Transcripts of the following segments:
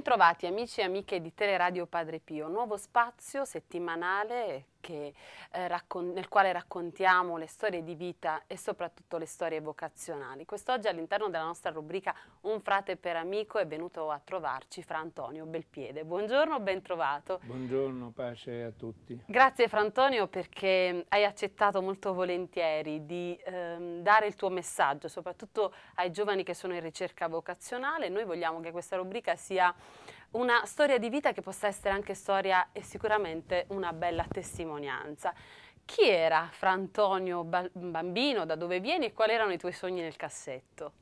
Bentrovati amici e amiche di Teleradio Padre Pio, nuovo spazio settimanale che, eh, raccon- nel quale raccontiamo le storie di vita e soprattutto le storie vocazionali. Quest'oggi all'interno della nostra rubrica Un frate per amico è venuto a trovarci Fra Antonio Belpiede. Buongiorno, ben trovato. Buongiorno, pace a tutti. Grazie Fra Antonio perché hai accettato molto volentieri di ehm, dare il tuo messaggio, soprattutto ai giovani che sono in ricerca vocazionale. Noi vogliamo che questa rubrica sia una storia di vita che possa essere anche storia e sicuramente una bella testimonianza. Chi era Fra Antonio Bambino, da dove vieni e quali erano i tuoi sogni nel cassetto?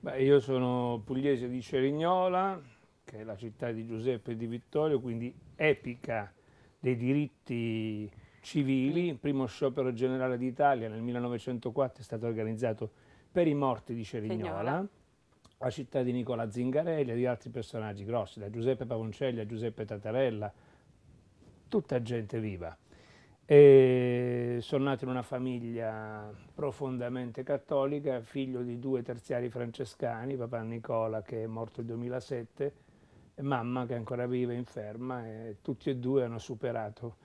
Beh, io sono pugliese di Cerignola, che è la città di Giuseppe e di Vittorio, quindi epica dei diritti civili. Il primo sciopero generale d'Italia nel 1904 è stato organizzato per i morti di Cerignola. Cerignola la città di Nicola Zingarelli e di altri personaggi grossi, da Giuseppe Pavoncelli a Giuseppe Tatarella, tutta gente viva. E sono nato in una famiglia profondamente cattolica, figlio di due terziari francescani, papà Nicola che è morto nel 2007 e mamma che è ancora viva e inferma e tutti e due hanno superato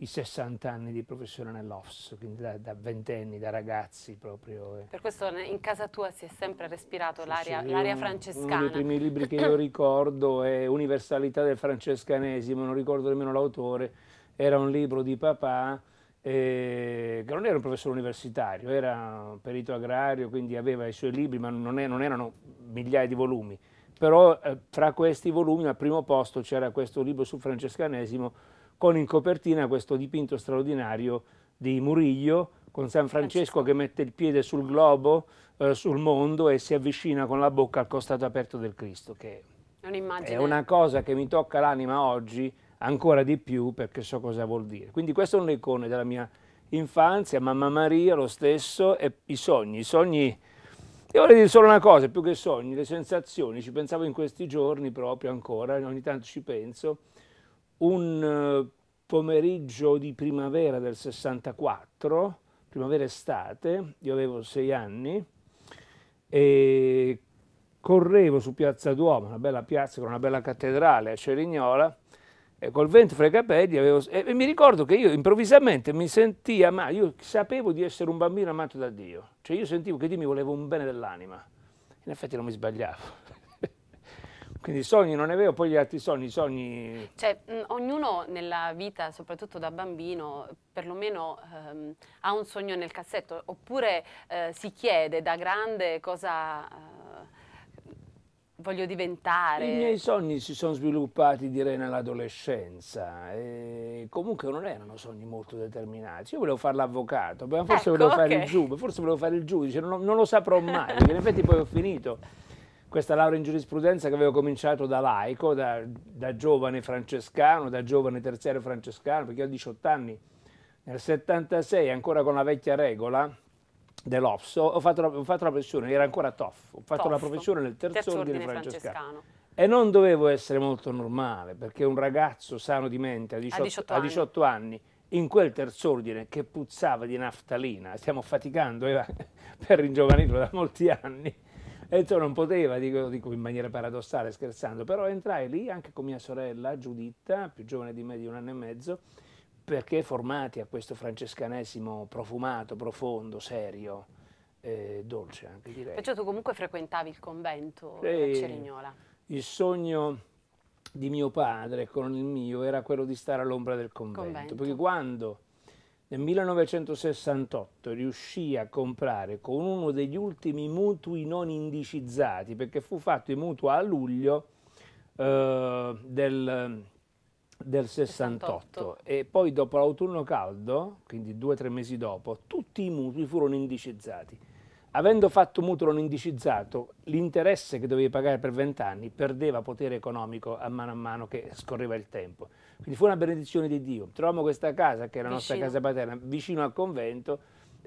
i 60 anni di professione nell'office, quindi da, da, ventenni, da ragazzi proprio. Eh. Per questo in casa tua si è sempre respirato sì, l'aria, sì, francescana. Uno dei primi libri che io ricordo è Universalità del francescanesimo, non ricordo nemmeno l'autore, era un libro di papà eh, che non era un professore universitario, era un perito agrario, quindi aveva i suoi libri, ma non, è, non erano migliaia di volumi. Però eh, fra questi volumi al primo posto c'era questo libro sul francescanesimo con in copertina questo dipinto straordinario di Murillo con San Francesco che mette il piede sul globo, eh, sul mondo e si avvicina con la bocca al costato aperto del Cristo, che è una cosa che mi tocca l'anima oggi ancora di più perché so cosa vuol dire. Quindi queste è le icone della mia infanzia, Mamma Maria lo stesso e i sogni, i sogni... Io vorrei dire solo una cosa, più che sogni, le sensazioni, ci pensavo in questi giorni proprio ancora, ogni tanto ci penso, un eh, pomeriggio di primavera del 64, primavera-estate, io avevo sei anni, e correvo su Piazza Duomo, una bella piazza con una bella cattedrale a Cerignola, e col vento fra i capelli avevo, e, e, mi ricordo che io improvvisamente mi sentii amato, io sapevo di essere un bambino amato da Dio, cioè io sentivo che Dio mi voleva un bene dell'anima, in effetti non mi sbagliavo. Quindi sogni non ne avevo, poi gli altri sogni, sogni... Cioè, mh, ognuno nella vita, soprattutto da bambino, perlomeno ehm, ha un sogno nel cassetto, oppure eh, si chiede da grande cosa eh, voglio diventare. I miei sogni si sono sviluppati, direi, nell'adolescenza. comunque non erano sogni molto determinati. Io volevo fare l'avvocato, forse ecco, volevo okay. fare il giudice, forse volevo fare il giudice, non, non lo saprò mai, perché in effetti poi ho finito questa laurea in giurisprudenza che avevo cominciato da laico, da, da giovane francescano, da giovane terziario francescano, perché io ho 18 anni, nel 76 ancora con la vecchia regola, dell'Ofso, ho, ho fatto, la, professione, era ancora TOF, ho fatto Tof, la professione nel terzo, terzo ordine, ordine francescano. francescano. E non dovevo essere molto normale, perché un ragazzo sano di mente a 18, a 18, anni. A 18 anni. in quel terzo ordine che puzzava di naftalina, stiamo faticando eh, per ringiovanirlo da molti anni, e ciò non poteva, dico, dico in maniera paradossale, scherzando, però entrai lì anche con mia sorella Giuditta, più giovane di me di un anno e mezzo, perché formati a questo francescanesimo profumato, profondo, serio, eh, dolce anche direi. Perciò tu comunque frequentavi il convento a Cerignola. Il sogno di mio padre con il mio era quello di stare all'ombra del convento, convento. perché quando nel 1968 riuscì a comprare con uno degli ultimi mutui non indicizzati, perché fu fatto il mutuo a luglio eh, del, del 68. 68. e poi dopo l'autunno caldo, quindi due o tre mesi dopo, tutti i mutui furono indicizzati. Avendo fatto mutuo non indicizzato, l'interesse che dovevi pagare per vent'anni perdeva potere economico a mano a mano che scorreva il tempo. Quindi fu una benedizione di Dio. Trovammo questa casa, che è la nostra casa paterna, vicino al convento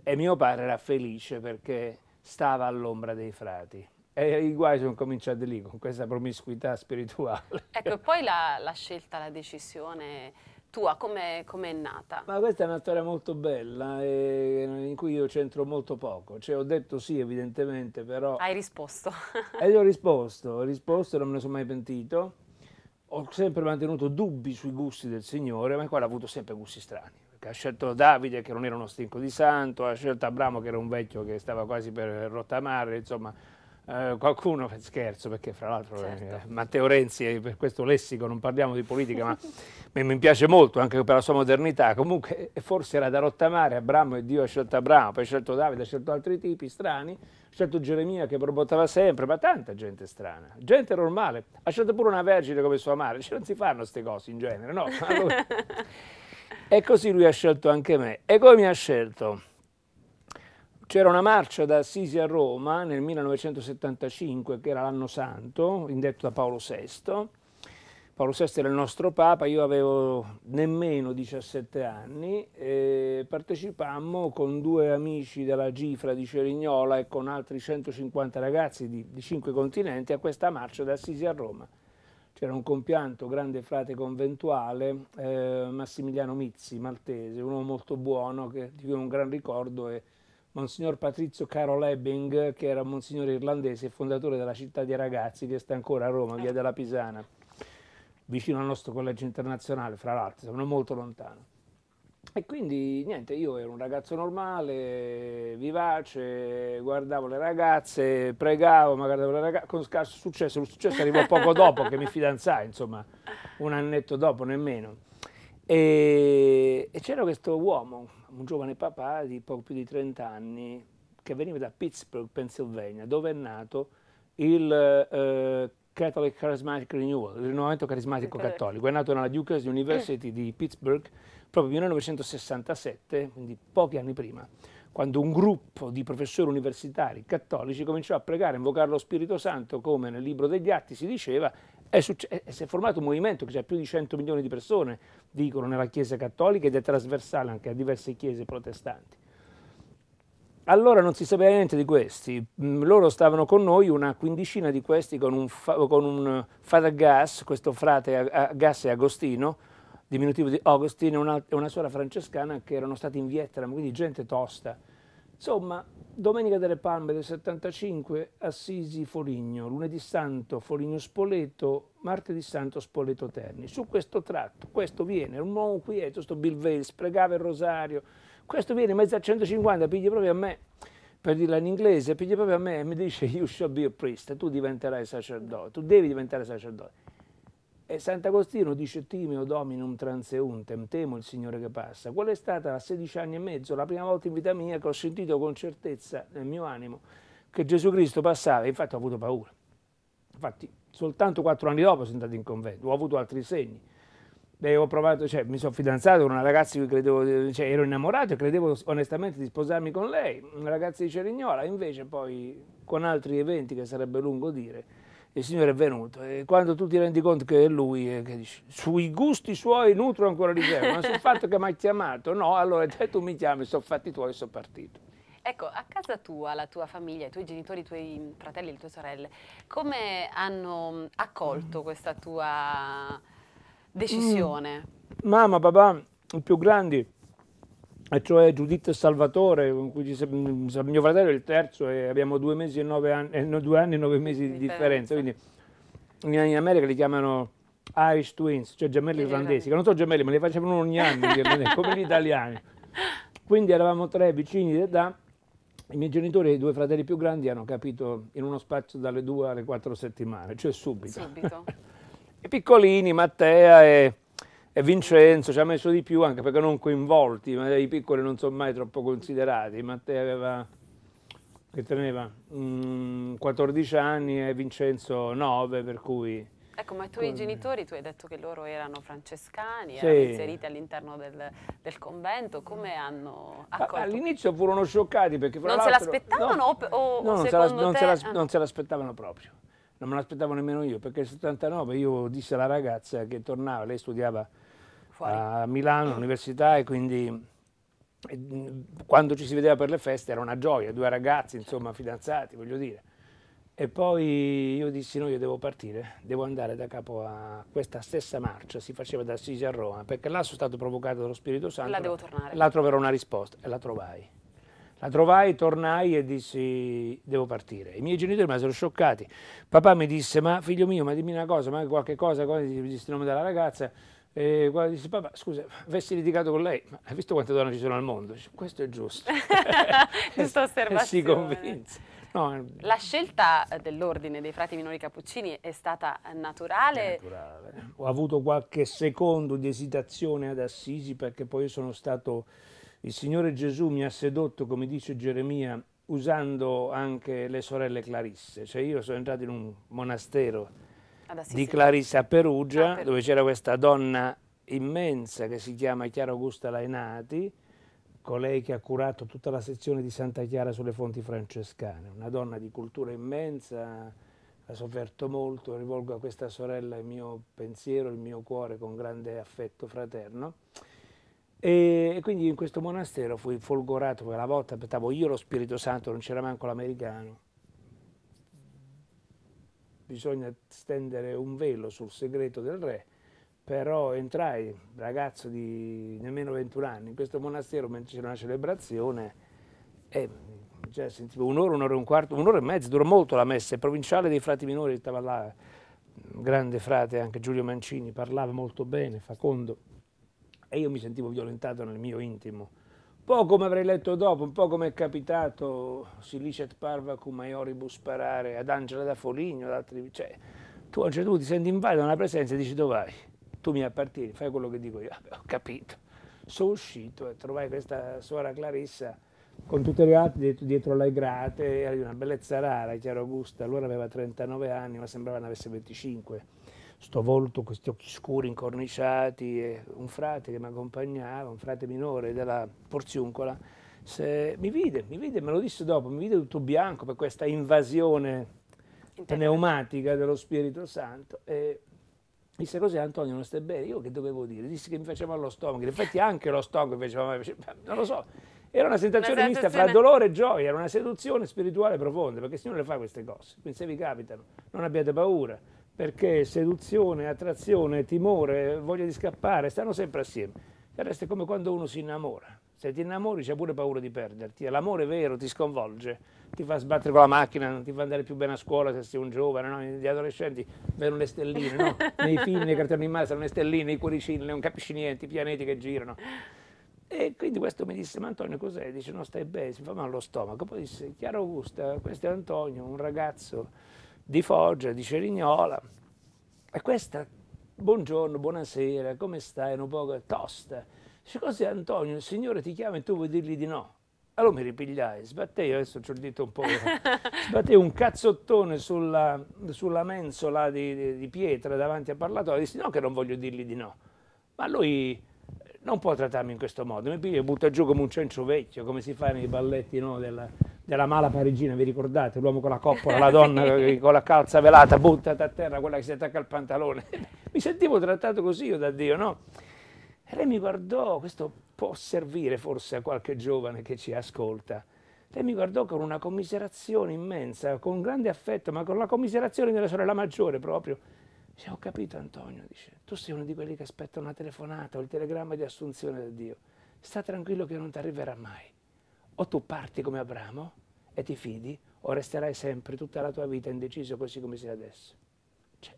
e mio padre era felice perché stava all'ombra dei frati. E i guai sono cominciati lì, con questa promiscuità spirituale. Ecco, e poi la, la scelta, la decisione tua, come, com è nata? Ma questa è una storia molto bella eh, in cui io c'entro molto poco, cioè ho detto sì evidentemente però... Hai risposto. e io ho risposto, ho risposto, non me ne sono mai pentito ho sempre mantenuto dubbi sui gusti del Signore, ma il quale ha avuto sempre gusti strani. Perché ha scelto Davide che non era uno stinco di santo, ha scelto Abramo che era un vecchio che stava quasi per rottamare, insomma eh, qualcuno, scherzo perché fra l'altro eh, certo. eh, Matteo Renzi, per questo lessico non parliamo di politica ma mi piace molto anche per la sua modernità, comunque eh, forse era da rottamare Abramo e Dio ha scelto Abramo, poi ha scelto Davide, ha scelto altri tipi strani, ha scelto Geremia che borbottava sempre, ma tanta gente strana, gente normale, ha scelto pure una vergine come sua madre, cioè, non si fanno queste cose in genere, no? Allora, e così lui ha scelto anche me, e come mi ha scelto? C'era una marcia da Assisi a Roma nel 1975, che era l'anno santo, indetto da Paolo VI. Paolo VI era il nostro Papa, io avevo nemmeno 17 anni, e partecipammo con due amici della Gifra di Cerignola e con altri 150 ragazzi di, di cinque continenti a questa marcia da Assisi a Roma. C'era un compianto, grande frate conventuale, eh, Massimiliano Mizzi, maltese, un uomo molto buono, che, di cui ho un gran ricordo e Monsignor Patrizio Carol Ebbing, che era un monsignore irlandese e fondatore della città dei Ragazzi, che sta ancora a Roma, via della Pisana, vicino al nostro collegio internazionale, fra l'altro, sono molto lontano. E quindi niente, io ero un ragazzo normale, vivace, guardavo le ragazze, pregavo, ma guardavo le ragazze, con scarso successo, il successo arrivò poco dopo che mi fidanzai, insomma, un annetto dopo nemmeno. E, e c'era questo uomo, un giovane papà di poco più di 30 anni, che veniva da Pittsburgh, Pennsylvania, dove è nato il eh, Catholic Charismatic Renewal, il rinnovamento carismatico cattolico. È nato nella Duke University di Pittsburgh proprio nel 1967, quindi pochi anni prima, quando un gruppo di professori universitari cattolici cominciò a pregare, invocare lo Spirito Santo, come nel libro degli Atti si diceva, è succe- si è formato un movimento che c'è più di 100 milioni di persone, dicono, nella Chiesa cattolica ed è trasversale anche a diverse chiese protestanti. Allora non si sapeva niente di questi, mm, loro stavano con noi una quindicina di questi con un, fa- con un Father Gas, questo frate a- Gas e Agostino, diminutivo di Agostino, e una, una suora francescana che erano stati in Vietnam, quindi gente tosta Insomma, Domenica delle Palme del 75, Assisi Foligno, lunedì santo Foligno Spoleto, martedì santo Spoleto Terni. Su questo tratto, questo viene, un uomo quieto, questo Bill Vales, pregava il rosario, questo viene in mezzo a 150, piglia proprio a me, per dirla in inglese, piglia proprio a me e mi dice you shall be a priest, tu diventerai sacerdote, tu devi diventare sacerdote. E Sant'Agostino dice timeo dominum transeuntem, temo il Signore che passa. Qual è stata a 16 anni e mezzo la prima volta in vita mia che ho sentito con certezza nel mio animo che Gesù Cristo passava, infatti ho avuto paura. Infatti soltanto 4 anni dopo sono andato in convento, ho avuto altri segni. Beh, ho provato, cioè, mi sono fidanzato con una ragazza di cui credevo, cioè, ero innamorato e credevo onestamente di sposarmi con lei, una ragazza di Cerignola, invece poi con altri eventi che sarebbe lungo dire, il Signore è venuto. E quando tu ti rendi conto che è Lui, eh, che dici, sui gusti suoi nutro ancora riserva, ma sul fatto che mi ha chiamato, no, allora te tu mi chiami, sono fatti tuoi e sono partito. Ecco, a casa tua, la tua famiglia, i tuoi genitori, i tuoi fratelli, le tue sorelle, come hanno mm, accolto questa tua mm. decisione? Mm. Mamma, papà, i più grandi e cioè Giuditta e Salvatore, con cui ci, mio fratello è il terzo e abbiamo due, mesi e nove anni, eh, no, due anni e nove mesi di differenza, quindi in, in America li chiamano Irish Twins, cioè gemelli irlandesi, che non sono gemelli ma li facevano ogni anno, come gli italiani. Quindi eravamo tre vicini d'età, i miei genitori e i due fratelli più grandi hanno capito in uno spazio dalle due alle quattro settimane, cioè subito. subito. I piccolini, Mattea e e Vincenzo ci ha messo di più anche perché non coinvolti, ma i piccoli non sono mai troppo considerati. Matteo aveva che teneva mm, 14 anni e Vincenzo 9, per cui... Ecco, ma i tuoi genitori, tu hai detto che loro erano francescani, sì. erano inseriti all'interno del, del, convento, come hanno accolto? All'inizio furono scioccati perché fra Non se l'aspettavano no, o, no, non se, la, te... Ah. non se l'aspettavano proprio, non me l'aspettavo nemmeno io, perché nel 79 io disse alla ragazza che tornava, lei studiava fuori. a Milano, mm. all'università e quindi quando ci si vedeva per le feste era una gioia, due ragazzi, insomma, fidanzati, voglio dire. E poi io dissi no, io devo partire, devo andare da capo a questa stessa marcia, si faceva da Assisi a Roma, perché là sono stato provocato dallo Spirito Santo. La devo tornare. Là troverò una risposta e la trovai. La trovai, tornai e dissi devo partire. I miei genitori rimasero scioccati. Papà mi disse ma figlio mio, ma dimmi una cosa, ma qualche cosa, cosa dissi il nome della ragazza. E guarda, dice, papà, scusa, avessi litigato con lei, ma hai visto quante donne ci sono al mondo? Dice, questo è giusto. Giusta osservazione. si convinse. No, la scelta dell'ordine dei frati minori cappuccini è stata naturale. naturale. Ho avuto qualche secondo di esitazione ad Assisi perché poi sono stato... Il Signore Gesù mi ha sedotto, come dice Geremia, usando anche le sorelle Clarisse. Cioè io sono entrato in un monastero di Clarissa a Perugia, ah, per... dove c'era questa donna immensa che si chiama Chiara Augusta Lainati, colei che ha curato tutta la sezione di Santa Chiara sulle fonti francescane, una donna di cultura immensa, ha sofferto molto, rivolgo a questa sorella il mio pensiero, il mio cuore con grande affetto fraterno. E, e quindi in questo monastero fui folgorato, quella volta aspettavo io lo Spirito Santo, non c'era manco l'americano bisogna stendere un velo sul segreto del re, però entrai, ragazzo di nemmeno 21 anni, in questo monastero mentre c'era una celebrazione e già cioè, sentivo un'ora, un'ora e un quarto, un'ora e mezza, dura molto la messa, il provinciale dei frati minori stava là, grande frate anche Giulio Mancini, parlava molto bene, facondo, e io mi sentivo violentato nel mio intimo un po' come avrei letto dopo, un po' come è capitato Silicet Parva cum maioribus parare ad Angela da Foligno, ad altri, cioè, tu a un certo punto ti senti invaso una presenza e dici dove vai? Tu mi appartieni, fai quello che dico io. Vabbè, ho capito. Sono uscito e trovai questa suora Clarissa con tutte le altre dietro, le grate, era di una bellezza rara, chiaro gusta, allora aveva 39 anni ma sembrava ne avesse 25 sto volto, questi occhi scuri incorniciati, e un frate che mi accompagnava, un frate minore della Porziuncola, mi vide, mi vide, me lo disse dopo, mi vide tutto bianco per questa invasione pneumatica dello Spirito Santo. E disse così Antonio non stai bene, io che dovevo dire? Disse che mi faceva lo stomaco, infatti anche lo stomaco mi faceva non lo so. Era una sensazione mista fra dolore e gioia, era una seduzione spirituale profonda, perché il Signore le fa queste cose, quindi se vi capitano non abbiate paura, perché seduzione, attrazione, timore, voglia di scappare, stanno sempre assieme. Il cioè, resto è come quando uno si innamora. Se ti innamori c'è pure paura di perderti. L'amore vero ti sconvolge, ti fa sbattere con la macchina, non ti fa andare più bene a scuola se sei un giovane, no? gli adolescenti vedono le stelline, no? nei film, nei cartoni animati sono le stelline, i cuoricini, non capisci niente, i pianeti che girano. E quindi questo mi disse, ma Antonio cos'è? Dice, no, stai bene, si fa male allo stomaco. Poi disse, chiaro Augusta, questo è Antonio, un ragazzo di Foggia, di Cerignola. E questa, buongiorno, buonasera, come stai? Un po' tosta. Dice, così Antonio? Il Signore ti chiama e tu vuoi dirgli di no. Allora mi ripigliai, sbattei, adesso ci ho detto un po', sbattei un cazzottone sulla, sulla mensola di, di, di, pietra davanti al parlatorio, dissi no che non voglio dirgli di no, ma lui eh, non può trattarmi in questo modo, mi piglia e butta giù come un cencio vecchio, come si fa nei balletti no, della, della mala parigina, vi ricordate? L'uomo con la coppola, la donna con la calza velata, buttata a terra, quella che si attacca al pantalone. mi sentivo trattato così io da Dio, no? E lei mi guardò, questo può servire forse a qualche giovane che ci ascolta. Lei mi guardò con una commiserazione immensa, con grande affetto, ma con la commiserazione della sorella maggiore proprio. Dice, ho capito Antonio, dice, tu sei uno di quelli che aspetta una telefonata o il telegramma di assunzione da Dio. Sta tranquillo che non ti arriverà mai. O tu parti come Abramo, e ti fidi o resterai sempre tutta la tua vita indeciso così come sei adesso? Cioè,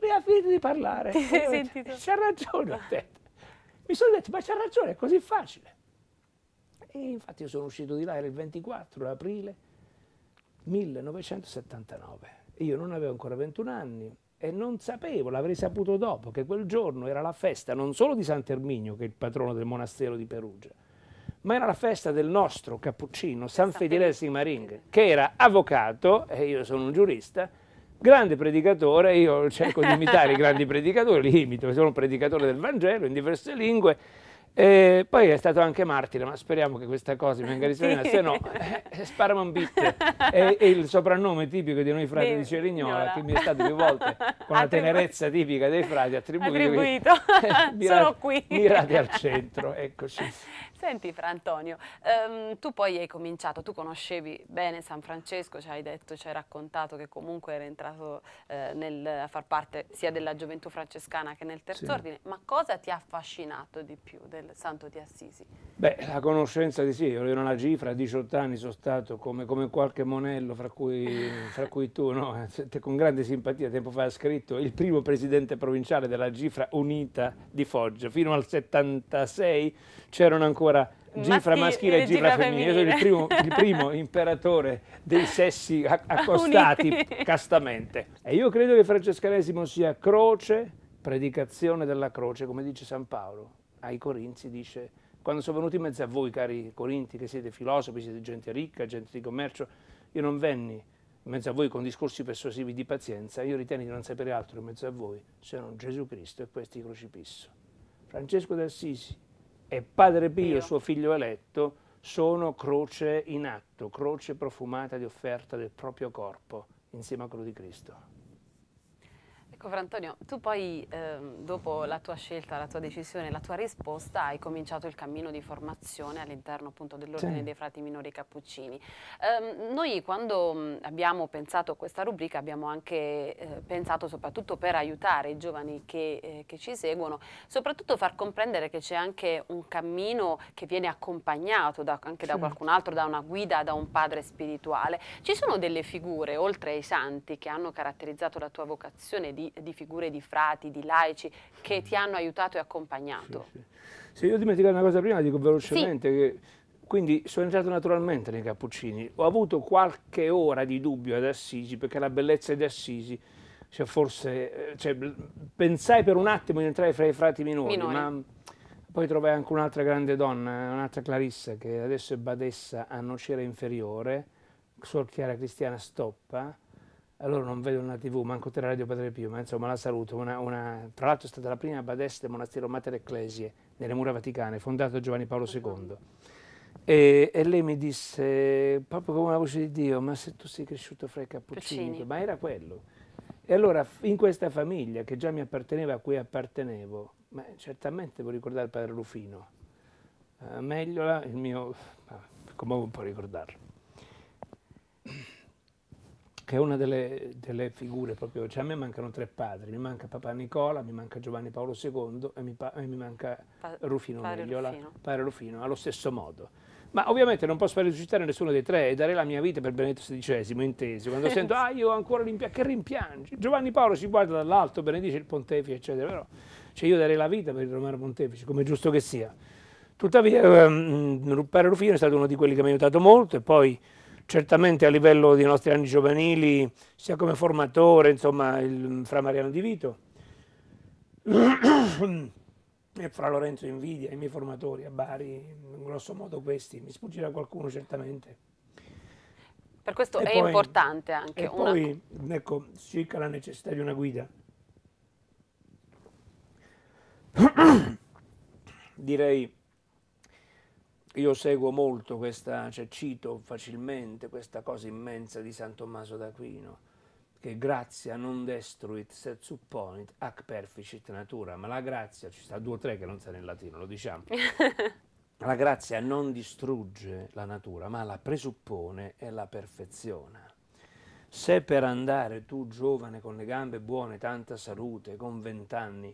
lui ha finito di parlare. Eh, c'ha ragione. Te. Mi sono detto, ma c'ha ragione, è così facile. E infatti io sono uscito di là, era il 24 aprile 1979. Io non avevo ancora 21 anni e non sapevo, l'avrei saputo dopo, che quel giorno era la festa non solo di Sant'Erminio, che è il patrono del monastero di Perugia, ma era la festa del nostro cappuccino San Fedele Simaring, che era avvocato, e io sono un giurista, grande predicatore, io cerco di imitare i grandi predicatori, li imito, sono un predicatore del Vangelo in diverse lingue, e poi è stato anche martire, ma speriamo che questa cosa mi venga risolta, se no eh, un Bit è, il soprannome tipico di noi frati Beh, di Cerignola, che mi è stato più volte, con la tenerezza tipica dei frati, attribuito. attribuito. Mirati, Sono qui. Mirati al centro, eccoci. Senti Frantonio, ehm, tu poi hai cominciato, tu conoscevi bene San Francesco, ci hai detto, ci hai raccontato che comunque era entrato eh, nel, a far parte sia della gioventù francescana che nel terzo sì. ordine, ma cosa ti ha affascinato di più del Santo di Assisi? Beh, la conoscenza di sì, io ero una cifra, a 18 anni sono stato come, come qualche monello, fra cui, fra cui tu, no? con grande simpatia, tempo fa ha scritto, il primo presidente provinciale della Gifra Unita di Foggia, fino al 76 c'erano ancora ancora gifra maschile e gifra femminile. femminile. Il, primo, il primo, imperatore dei sessi accostati castamente. E io credo che Francescanesimo sia croce, predicazione della croce, come dice San Paolo ai Corinzi, dice quando sono venuti in mezzo a voi, cari Corinti, che siete filosofi, siete gente ricca, gente di commercio, io non venni in mezzo a voi con discorsi persuasivi di pazienza, io ritengo di non sapere altro in mezzo a voi se non Gesù Cristo e questi crocifisso. Francesco d'Assisi e Padre Pio e suo figlio eletto sono croce in atto, croce profumata di offerta del proprio corpo insieme a quello di Cristo. Ecco Frantonio, tu poi ehm, dopo la tua scelta, la tua decisione, la tua risposta hai cominciato il cammino di formazione all'interno appunto dell'Ordine sì. dei Frati Minori Cappuccini. Ehm, noi quando mm, abbiamo pensato a questa rubrica abbiamo anche eh, pensato soprattutto per aiutare i giovani che, eh, che ci seguono, soprattutto far comprendere che c'è anche un cammino che viene accompagnato da, anche sì. da qualcun altro, da una guida, da un padre spirituale. Ci sono delle figure, oltre ai santi, che hanno caratterizzato la tua vocazione di di figure di frati, di laici che ti hanno aiutato e accompagnato. Sì, sì. Se io dimenticavo una cosa prima, dico velocemente sì. che quindi sono entrato naturalmente nei Cappuccini. Ho avuto qualche ora di dubbio ad Assisi perché la bellezza di Assisi cioè forse eh, cioè, pensai per un attimo di entrare fra i frati minori, minori. ma poi trovai anche un'altra grande donna, eh, un'altra Clarissa che adesso è badessa a Nocera Inferiore, Sor Chiara Cristiana Stoppa, allora non vedo una tv, manco Teleradio Padre Pio, ma insomma la saluto. Una, una, tra l'altro è stata la prima badessa del monastero Mater Ecclesie, nelle mura vaticane, fondato da Giovanni Paolo II. Ah, ah. E, e, lei mi disse, proprio come una voce di Dio, ma se tu sei cresciuto fra i cappuccini, ma era quello. E allora in questa famiglia che già mi apparteneva, a cui appartenevo, ma certamente devo ricordare il padre Rufino, eh, meglio la, il mio, ah, come un po' ricordarlo che è una delle, delle figure proprio, cioè a me mancano tre padri, mi manca papà Nicola, mi manca Giovanni Paolo II e mi, pa e mi manca pa Rufino padre Megliola, Rufino. padre Rufino, allo stesso modo. Ma ovviamente non posso far risuscitare nessuno dei tre e dare la mia vita per Benedetto XVI, inteso, Quando sento, ah io ho ancora rimpianto, che rimpiangi? Giovanni Paolo si guarda dall'alto, benedice il pontefice, eccetera, però cioè io darei la vita per il romano pontefice, come giusto che sia. Tuttavia, ehm, Rufino è stato uno di quelli che mi ha aiutato molto e poi certamente a livello dei nostri anni giovanili, sia come formatore, insomma, il, fra Mariano Di Vito e fra Lorenzo Invidia, i miei formatori a Bari, in grosso modo questi, mi sfuggirà qualcuno certamente. Per questo e è poi, importante anche e una... poi, ecco, circa la necessità di una guida. Direi io seguo molto questa, cioè cito facilmente questa cosa immensa di San Tommaso d'Aquino, che grazia non destruit sed supponit ac perficit natura, ma la grazia, ci sta due o tre che non sa nel latino, lo diciamo, la grazia non distrugge la natura, ma la presuppone e la perfeziona. Se per andare tu giovane con le gambe buone, tanta salute, con vent'anni,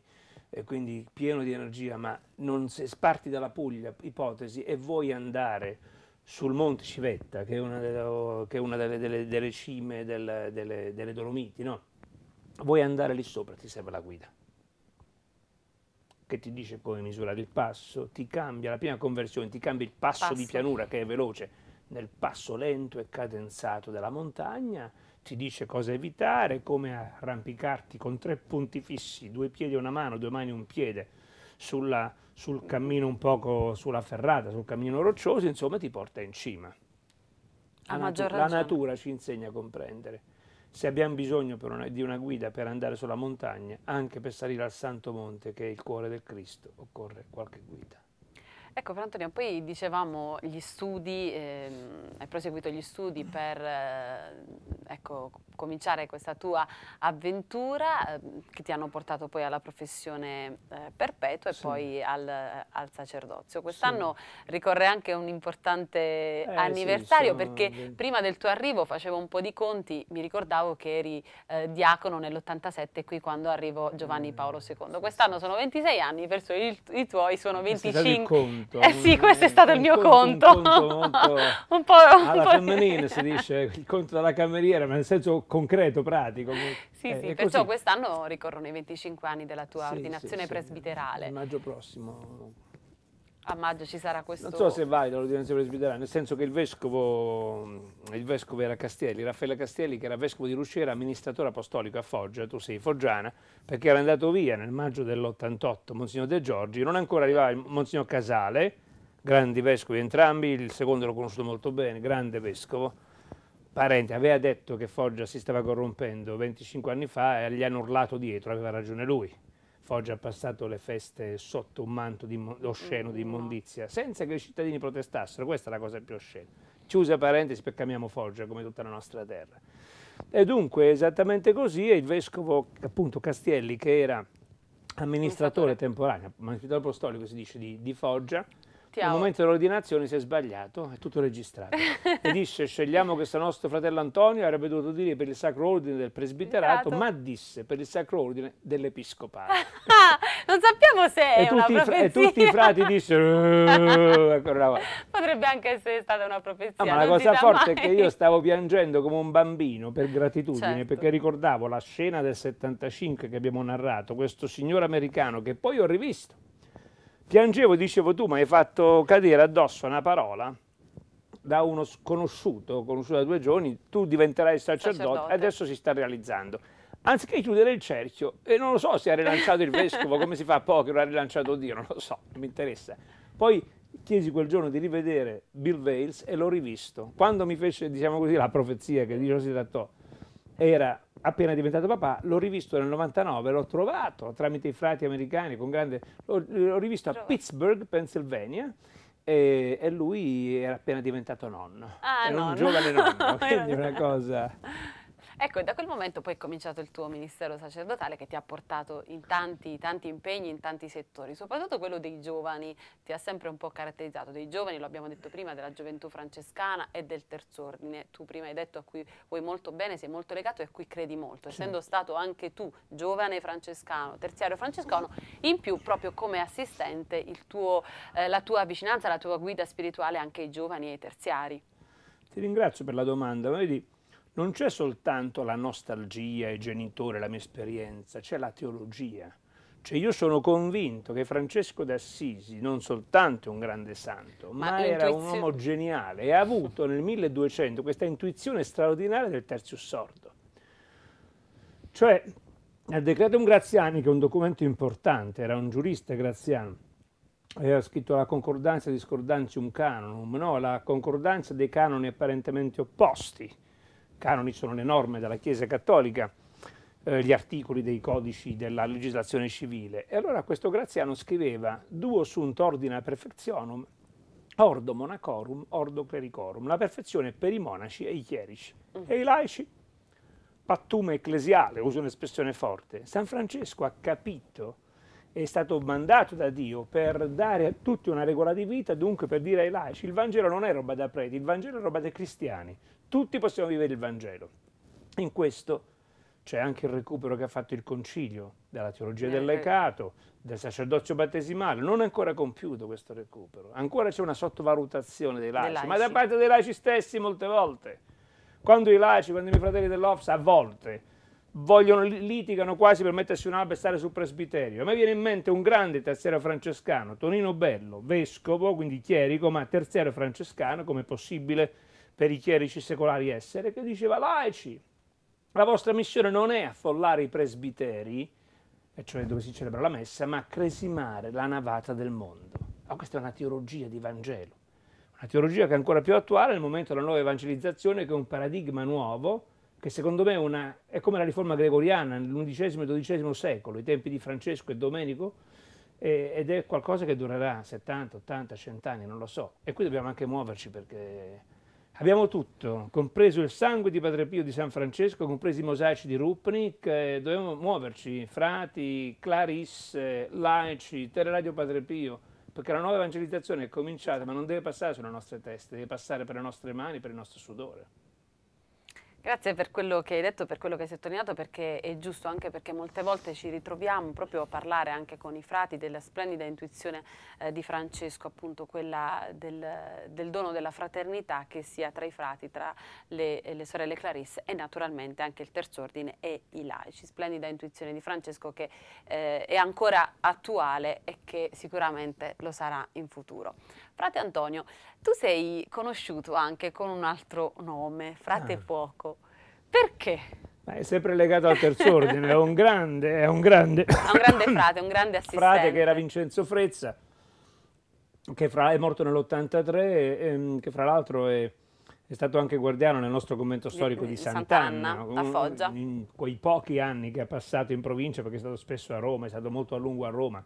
e quindi pieno di energia, ma non se sparti dalla Puglia, ipotesi, e vuoi andare sul Monte Civetta, che è una delle, è una delle, delle, delle cime del, delle, delle Dolomiti, no? Vuoi andare lì sopra, ti serve la guida che ti dice come misurare il passo, ti cambia la prima conversione, ti cambia il passo, passo. di pianura che è veloce, nel passo lento e cadenzato della montagna, ti dice cosa evitare, come arrampicarti con tre punti fissi, due piedi e una mano, due mani e un piede, sulla, sul cammino un poco, sulla ferrata, sul cammino roccioso, insomma ti porta in cima. La, natu la natura ci insegna a comprendere. Se abbiamo bisogno una, di una guida per andare sulla montagna, anche per salire al Santo Monte, che è il cuore del Cristo, occorre qualche guida. Ecco, per Antonio, poi dicevamo gli studi, ehm, hai proseguito gli studi per eh, ecco, cominciare questa tua avventura eh, che ti hanno portato poi alla professione eh, perpetua e sì. poi al, al sacerdozio. Quest'anno sì. ricorre anche un importante eh, anniversario sì, perché ben... prima del tuo arrivo facevo un po' di conti, mi ricordavo che eri eh, diacono nell'87 qui quando arrivò Giovanni eh, Paolo II. Quest'anno sono 26 anni, verso i tuoi sono 25 conto. Eh sì, questo è stato il mio conto. conto. Un, conto un po' alla po femminile si dice, il conto della cameriera, ma nel senso concreto, pratico. Sì, eh, sì, perciò così. quest'anno ricorrono i 25 anni della tua sì, ordinazione sì, presbiterale. Sì, maggio prossimo a maggio ci sarà questo... Non so se è valida l'ordinanza presbiterana, nel senso che il vescovo, mm, il vescovo era Castelli, Raffaella Castelli che era vescovo di Ruscia amministratore apostolico a Foggia, tu sei foggiana, perché era andato via nel maggio dell'88 Monsignor De Giorgi, non ancora arrivava Monsignor Casale, grandi vescovi entrambi, il secondo l'ho conosciuto molto bene, grande vescovo, parente, aveva detto che Foggia si stava corrompendo 25 anni fa e gli hanno urlato dietro, aveva ragione lui Foggia ha passato le feste sotto un manto di osceno di mm, immondizia, senza che i cittadini protestassero, questa è la cosa più oscena. Chiusa parentesi perché amiamo Foggia come tutta la nostra terra. E dunque esattamente così e il vescovo appunto Castielli che era amministratore temporaneo, amministratore apostolico si dice di, di Foggia, ti Nel momento dell'ordinazione si è sbagliato, è tutto registrato. e dice, scegliamo questo nostro fratello Antonio avrebbe dovuto dire per il sacro ordine del presbiterato, esatto. ma disse per il sacro ordine dell'episcopato. non sappiamo se è e una profezia. E tutti i frati dissero... Eh, Potrebbe anche essere stata una profezia. Ah, ma la cosa forte mai. è che io stavo piangendo come un bambino per gratitudine, certo. perché ricordavo la scena del 75 che abbiamo narrato, questo signore americano che poi ho rivisto Piangevo e dicevo tu mi hai fatto cadere addosso una parola da uno sconosciuto, conosciuto da due giorni, tu diventerai sacerdote, sacerdote. adesso si sta realizzando. Anziché chiudere il cerchio, e non lo so se ha rilanciato il vescovo, come si fa a poker, l'ha rilanciato Dio, non lo so, non mi interessa. Poi chiesi quel giorno di rivedere Bill Wales e l'ho rivisto. Quando mi fece, diciamo così, la profezia che Dio si trattò, era appena diventato papà, l'ho rivisto nel 99, l'ho trovato tramite i frati americani con grande... l'ho, l'ho rivisto a Pittsburgh, Pennsylvania, e, e, lui era appena diventato nonno. Ah, era nonno. un giovane nonno, quindi una cosa... Ecco, da quel momento poi è cominciato il tuo ministero sacerdotale che ti ha portato in tanti, tanti impegni, in tanti settori, soprattutto quello dei giovani, ti ha sempre un po' caratterizzato, dei giovani, lo abbiamo detto prima, della gioventù francescana e del terzo ordine, Tu prima hai detto a cui vuoi molto bene, sei molto legato e a cui credi molto, sì. essendo stato anche tu giovane francescano, terziario francescano, in più proprio come assistente tuo, eh, la tua vicinanza, la tua guida spirituale anche ai giovani e ai terziari. Ti ringrazio per la domanda, vedi? non c'è soltanto la nostalgia, e genitore, la mia esperienza, c'è la teologia. Cioè io sono convinto che Francesco d'Assisi non soltanto un grande santo, ma, ma era un uomo geniale e ha avuto nel 1200 questa intuizione straordinaria del terzo sordo. Cioè, nel Decretum Graziani, che è un documento importante, era un giurista graziano, aveva scritto la concordanza discordanzium canonum, no? la concordanza dei canoni apparentemente opposti, canoni sono le norme della Chiesa Cattolica, eh, gli articoli dei codici della legislazione civile. E allora questo Graziano scriveva duo sunt ordina perfectionum, ordo monacorum, ordo clericorum, la perfezione per i monaci e i chierici. Mm. E i laici? Pattume ecclesiale, uso un'espressione forte. San Francesco ha capito è stato mandato da Dio per dare a tutti una regola di vita, dunque per dire ai laici, il Vangelo non è roba da preti, il Vangelo è roba dei cristiani, tutti possiamo vivere il Vangelo. In questo c'è anche il recupero che ha fatto il concilio della teologia del eh, eh. laicato, del sacerdozio battesimale, non è ancora compiuto questo recupero, ancora c'è una sottovalutazione dei laici, laici, ma da parte dei laici stessi molte volte, quando i laici, quando i miei fratelli dell'Ops a volte vogliono, litigano quasi per mettersi un un'alba e stare sul presbiterio, a me viene in mente un grande terziario francescano, Tonino Bello, vescovo, quindi chierico, ma terziario francescano come possibile per i chierici secolari essere, che diceva laici, la vostra missione non è affollare i presbiteri, e cioè dove si celebra la messa, ma cresimare la navata del mondo. Ma questa è una teologia di Vangelo, una teologia che è ancora più attuale nel momento della nuova evangelizzazione, che è un paradigma nuovo, che secondo me è, una, è come la riforma gregoriana nell'undicesimo e dodicesimo secolo, i tempi di Francesco e Domenico, eh, ed è qualcosa che durerà 70, 80, 100 anni, non lo so. E qui dobbiamo anche muoverci perché Abbiamo tutto, compreso il sangue di Padre Pio di San Francesco, compresi i mosaici di Rupnik, eh, dobbiamo muoverci, frati, clarisse, laici, Teleradio Padre Pio, perché la nuova evangelizzazione è cominciata ma non deve passare sulle nostre teste, deve passare per le nostre mani, per il nostro sudore. Grazie per quello che hai detto, per quello che hai sottolineato, perché è giusto anche perché molte volte ci ritroviamo proprio a parlare anche con i frati della splendida intuizione eh, di Francesco, appunto quella del, del, dono della fraternità che sia tra i frati, tra le, le, sorelle Clarisse e naturalmente anche il terzo ordine e i laici. Splendida intuizione di Francesco che eh, è ancora attuale e che sicuramente lo sarà in futuro. Frate Antonio, tu sei conosciuto anche con un altro nome, Frate ah. Fuoco. Perché? Ma è sempre legato al terzo ordine, è un grande, è un grande... È un grande frate, un grande assistente. Frate che era Vincenzo Frezza, che fra, è morto nell'83, ehm, che fra l'altro è, è, stato anche guardiano nel nostro convento storico di, di Sant'Anna, Sant'Anna a Foggia. In, in quei pochi anni che ha passato in provincia, perché è stato spesso a Roma, è stato molto a lungo a Roma,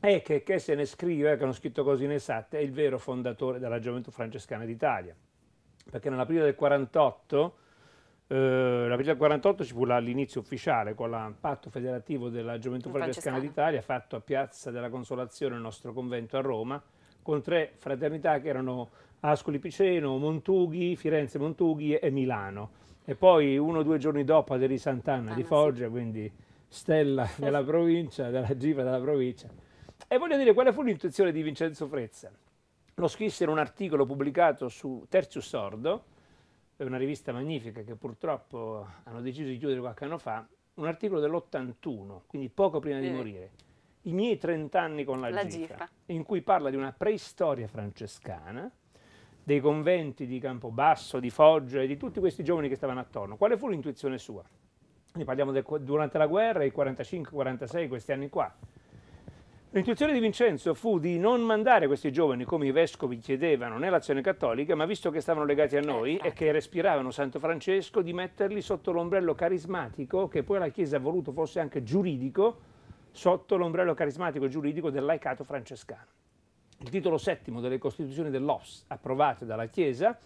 è che, che se ne scrive, che hanno scritto così ne Satte, è il vero fondatore della gioventù francescana d'Italia, perché nell'aprile del 48, eh, nell'aprile del 48 ci fu l'inizio ufficiale con il patto federativo della gioventù francescana, francescana d'Italia fatto a Piazza della Consolazione, il nostro convento a Roma, con tre fraternità che erano Ascoli Piceno, Montughi, Firenze Montughi e Milano. E poi uno o due giorni dopo aderì Sant'Anna ah, di Foggia, sì. quindi stella della provincia, della giva della provincia. E voglio dire quale fu l'intuizione di Vincenzo Frezza. Lo scrisse in un articolo pubblicato su Terzius Sordo, una rivista magnifica che purtroppo hanno deciso di chiudere qualche anno fa, un articolo dell'81, quindi poco prima di eh. morire, I miei trent'anni con la, la Gifa, Gifa, in cui parla di una preistoria francescana, dei conventi di Campobasso, di Foggia e di tutti questi giovani che stavano attorno. Quale fu l'intuizione sua? Ne parliamo del, durante la guerra, i 45-46, questi anni qua. L'intuizione di Vincenzo fu di non mandare questi giovani come i vescovi chiedevano nell'azione cattolica, ma visto che stavano legati a noi e che respiravano Santo Francesco, di metterli sotto l'ombrello carismatico, che poi la Chiesa ha voluto fosse anche giuridico, sotto l'ombrello carismatico giuridico del laicato francescano. Il titolo settimo delle Costituzioni dell'OPS, approvate dalla Chiesa,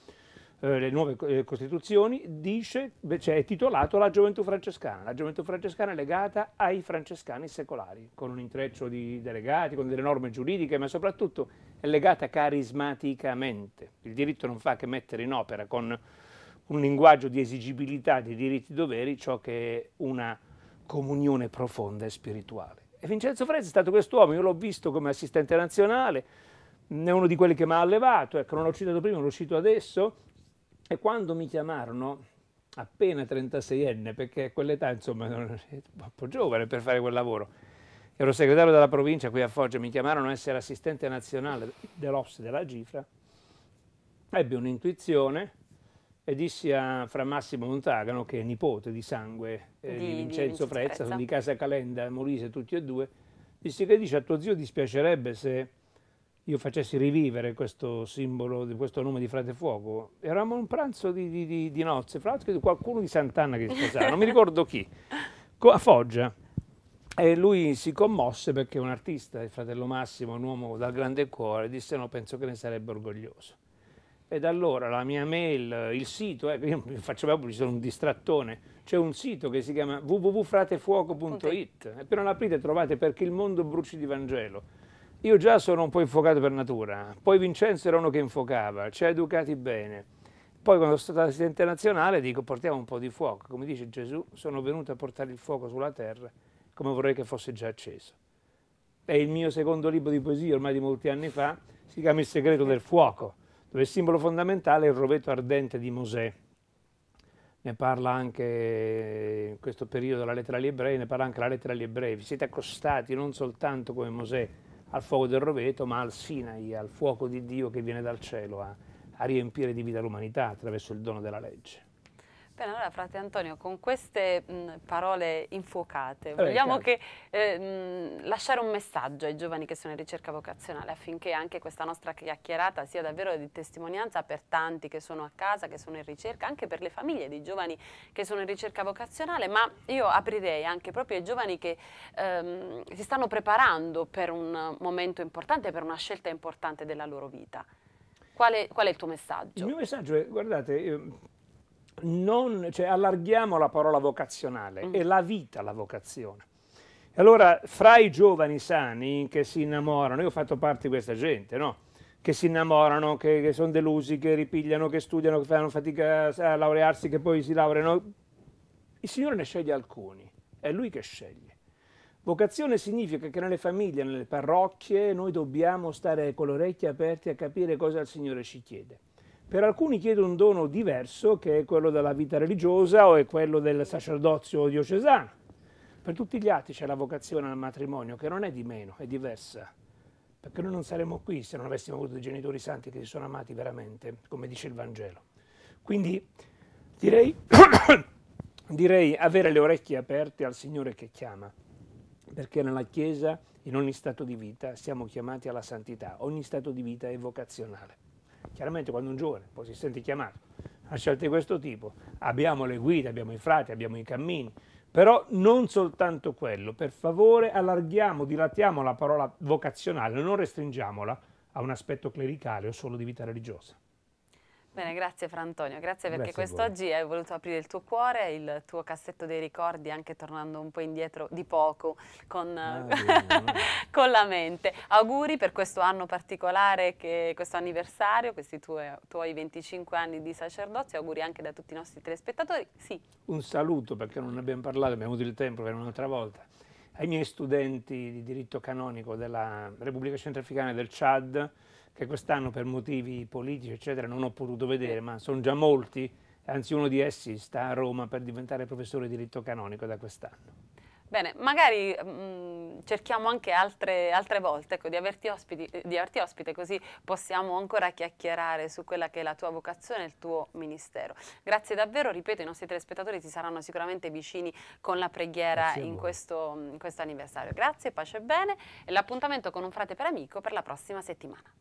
eh, le nuove eh, costituzioni, dice, cioè è titolato La gioventù francescana. La gioventù francescana è legata ai francescani secolari, con un intreccio di delegati, con delle norme giuridiche, ma soprattutto è legata carismaticamente. Il diritto non fa che mettere in opera con un linguaggio di esigibilità di diritti e doveri ciò che è una comunione profonda e spirituale. E Vincenzo Frezzi è stato quest'uomo, io l'ho visto come assistente nazionale, è uno di quelli che mi ha allevato, ecco, non l'ho citato prima, l'ho citato adesso, e quando mi chiamarono, appena 36enne, perché a quell'età insomma ero troppo giovane per fare quel lavoro, ero segretario della provincia qui a Foggia, mi chiamarono a essere assistente nazionale dell'Ops della Gifra, ebbi un'intuizione e dissi a Fra Massimo Montagano, che è nipote di sangue eh, di, di, Vincenzo di Frezza, sono di casa Calenda, Molise tutti e due, dissi che dice a tuo zio dispiacerebbe se io facessi rivivere questo simbolo, questo nome di Frate Fuoco. Eravamo a un pranzo di, di, di, di nozze, fra l'altro di qualcuno di Sant'Anna che si sposava, non mi ricordo chi, a Foggia. E lui si commosse perché un artista, il fratello Massimo, un uomo dal grande cuore, disse no, penso che ne sarebbe orgoglioso. E da allora la mia mail, il sito, eh, io faccio proprio, sono un distrattone, c'è un sito che si chiama www.fratefuoco.it. E appena l'aprite trovate perché il mondo bruci di Vangelo io già sono un po' infuocato per natura, poi Vincenzo era uno che infuocava, ci ha educati bene. Poi quando sono stato assistente nazionale dico portiamo un po' di fuoco, come dice Gesù, sono venuto a portare il fuoco sulla terra come vorrei che fosse già acceso. È il mio secondo libro di poesia ormai di molti anni fa, si chiama Il segreto del fuoco, dove il simbolo fondamentale è il rovetto ardente di Mosè. Ne parla anche in questo periodo la lettera agli ebrei, ne parla anche la lettera agli ebrei. Vi siete accostati non soltanto come Mosè, al fuoco del roveto, ma al Sinai, al fuoco di Dio che viene dal cielo a, a riempire di vita l'umanità attraverso il dono della legge. Bene, allora frate Antonio, con queste mh, parole infuocate, eh, vogliamo che, eh, mh, lasciare un messaggio ai giovani che sono in ricerca vocazionale affinché anche questa nostra chiacchierata sia davvero di testimonianza per tanti che sono a casa, che sono in ricerca, anche per le famiglie di giovani che sono in ricerca vocazionale, ma io aprirei anche proprio ai giovani che ehm, si stanno preparando per un momento importante, per una scelta importante della loro vita. Qual è, qual è il tuo messaggio? Il mio messaggio è, guardate, io ehm, non, cioè, allarghiamo la parola vocazionale, mm. è la vita la vocazione. Allora, fra i giovani sani che si innamorano, io ho fatto parte di questa gente, no? che si innamorano, che, che sono delusi, che ripigliano, che studiano, che fanno fatica a laurearsi, che poi si laureano, il Signore ne sceglie alcuni, è Lui che sceglie. Vocazione significa che nelle famiglie, nelle parrocchie, noi dobbiamo stare con le orecchie aperte a capire cosa il Signore ci chiede. Per alcuni chiede un dono diverso che è quello della vita religiosa o è quello del sacerdozio diocesano. Per tutti gli altri c'è la vocazione al matrimonio che non è di meno, è diversa. Perché noi non saremmo qui se non avessimo avuto dei genitori santi che si sono amati veramente, come dice il Vangelo. Quindi direi, direi avere le orecchie aperte al Signore che chiama, perché nella Chiesa, in ogni stato di vita, siamo chiamati alla santità, ogni stato di vita è vocazionale. Chiaramente quando un giovane poi si sente chiamato a scelte di questo tipo, abbiamo le guide, abbiamo i frati, abbiamo i cammini, però non soltanto quello, per favore allarghiamo, dilatiamo la parola vocazionale, non restringiamola a un aspetto clericale o solo di vita religiosa. Bene, grazie Frantonio, grazie perché quest'oggi hai voluto aprire il tuo cuore, il tuo cassetto dei ricordi, anche tornando un po' indietro di poco con, ah, con la mente. Auguri per questo anno particolare, che, questo anniversario, questi tue, tuoi 25 anni di sacerdozio, auguri anche da tutti i nostri telespettatori. Sì. Un saluto, perché non ne abbiamo parlato, abbiamo avuto il tempo per un'altra volta, ai miei studenti di diritto canonico della Repubblica Centrafricana del Chad, che quest'anno per motivi politici eccetera non ho potuto vedere, ma sono già molti, anzi uno di essi sta a Roma per diventare professore di diritto canonico da quest'anno. Bene, magari mh, mm, cerchiamo anche altre, altre volte ecco, di, averti ospiti, eh, di, averti ospite, così possiamo ancora chiacchierare su quella che è la tua vocazione e il tuo ministero. Grazie davvero, ripeto, i nostri telespettatori ti saranno sicuramente vicini con la preghiera in questo, mm, in questo anniversario. Grazie, pace e bene e l'appuntamento con un frate per amico per la prossima settimana.